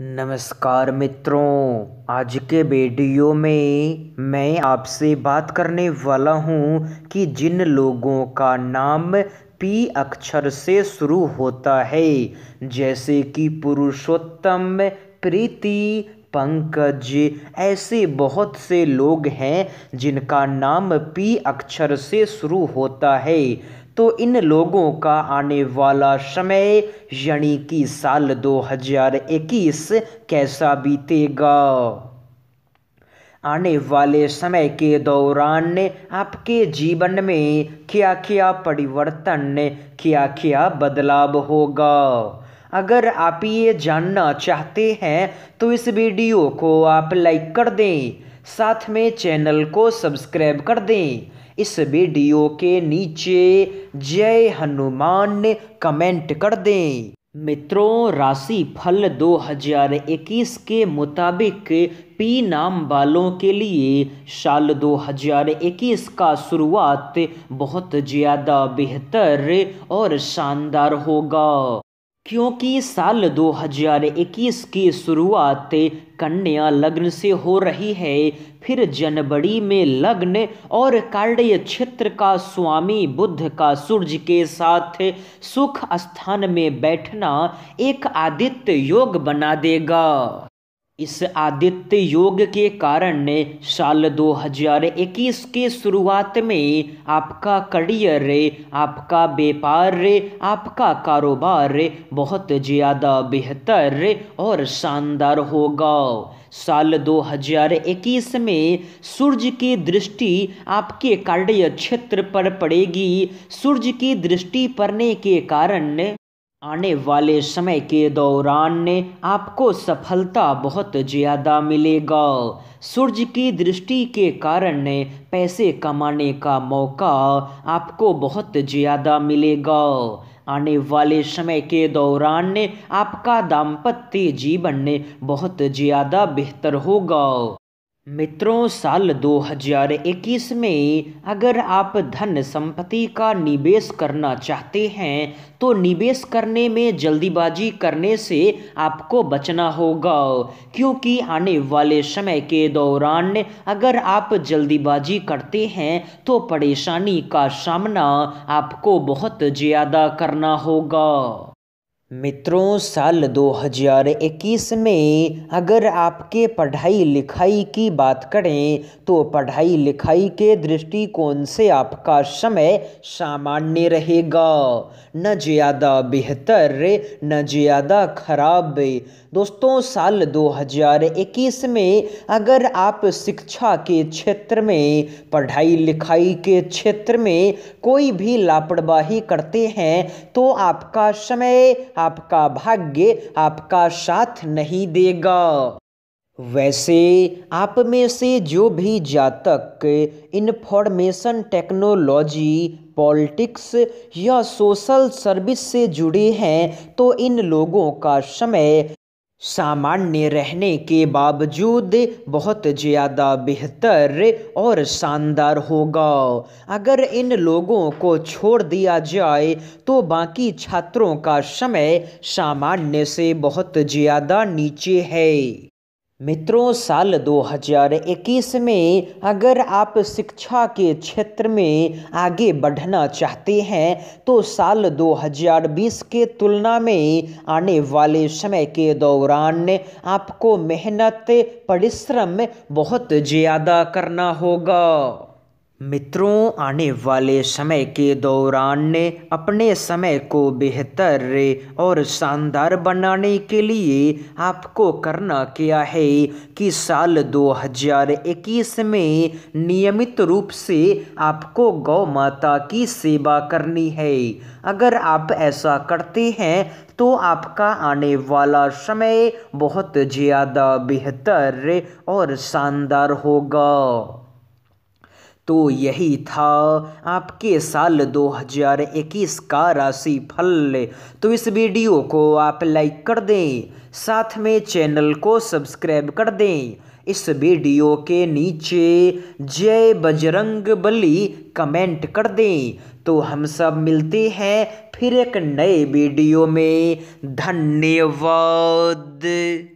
नमस्कार मित्रों आज के वीडियो में मैं आपसे बात करने वाला हूं कि जिन लोगों का नाम पी अक्षर से शुरू होता है जैसे कि पुरुषोत्तम प्रीति पंकज ऐसे बहुत से लोग हैं जिनका नाम पी अक्षर से शुरू होता है तो इन लोगों का आने वाला समय यानी कि साल 2021 कैसा बीतेगा आने वाले समय के दौरान आपके जीवन में क्या क्या परिवर्तन क्या क्या बदलाव होगा अगर आप ये जानना चाहते हैं तो इस वीडियो को आप लाइक कर दें साथ में चैनल को सब्सक्राइब कर दें इस वीडियो के नीचे जय हनुमान कमेंट कर दें मित्रों राशि फल 2021 के मुताबिक पी नाम वालों के लिए साल 2021 का शुरुआत बहुत ज़्यादा बेहतर और शानदार होगा क्योंकि साल 2021 की शुरुआत कन्या लग्न से हो रही है फिर जनवरी में लग्न और कार्य क्षेत्र का स्वामी बुद्ध का सूर्य के साथ सुख स्थान में बैठना एक आदित्य योग बना देगा इस आदित्य योग के कारण साल 2021 के शुरुआत में आपका करियर आपका व्यापार आपका कारोबार बहुत ज़्यादा बेहतर और शानदार होगा साल 2021 में सूर्य की दृष्टि आपके कार्य क्षेत्र पर पड़ेगी सूर्य की दृष्टि पड़ने के कारण आने वाले समय के दौरान आपको सफलता बहुत ज़्यादा मिलेगा सूर्य की दृष्टि के कारण पैसे कमाने का मौका आपको बहुत ज़्यादा मिलेगा आने वाले समय के दौरान आपका दाम्पत्य जीवन बहुत ज़्यादा बेहतर होगा मित्रों साल 2021 में अगर आप धन संपत्ति का निवेश करना चाहते हैं तो निवेश करने में जल्दीबाजी करने से आपको बचना होगा क्योंकि आने वाले समय के दौरान अगर आप जल्दीबाजी करते हैं तो परेशानी का सामना आपको बहुत ज़्यादा करना होगा मित्रों साल 2021 में अगर आपके पढ़ाई लिखाई की बात करें तो पढ़ाई लिखाई के दृष्टिकोण से आपका समय सामान्य रहेगा न ज़्यादा बेहतर न ज़्यादा खराब दोस्तों साल 2021 में अगर आप शिक्षा के क्षेत्र में पढ़ाई लिखाई के क्षेत्र में कोई भी लापरवाही करते हैं तो आपका समय आपका भाग्य आपका साथ नहीं देगा वैसे आप में से जो भी जातक इन्फॉर्मेशन टेक्नोलॉजी पॉलिटिक्स या सोशल सर्विस से जुड़े हैं तो इन लोगों का समय सामान्य रहने के बावजूद बहुत ज़्यादा बेहतर और शानदार होगा अगर इन लोगों को छोड़ दिया जाए तो बाकी छात्रों का समय सामान्य से बहुत ज़्यादा नीचे है मित्रों साल 2021 में अगर आप शिक्षा के क्षेत्र में आगे बढ़ना चाहते हैं तो साल 2020 के तुलना में आने वाले समय के दौरान आपको मेहनत परिश्रम बहुत ज़्यादा करना होगा मित्रों आने वाले समय के दौरान अपने समय को बेहतर और शानदार बनाने के लिए आपको करना क्या है कि साल 2021 में नियमित रूप से आपको गौ माता की सेवा करनी है अगर आप ऐसा करते हैं तो आपका आने वाला समय बहुत ज़्यादा बेहतर और शानदार होगा तो यही था आपके साल 2021 का राशि फल तो इस वीडियो को आप लाइक कर दें साथ में चैनल को सब्सक्राइब कर दें इस वीडियो के नीचे जय बजरंग बली कमेंट कर दें तो हम सब मिलते हैं फिर एक नए वीडियो में धन्यवाद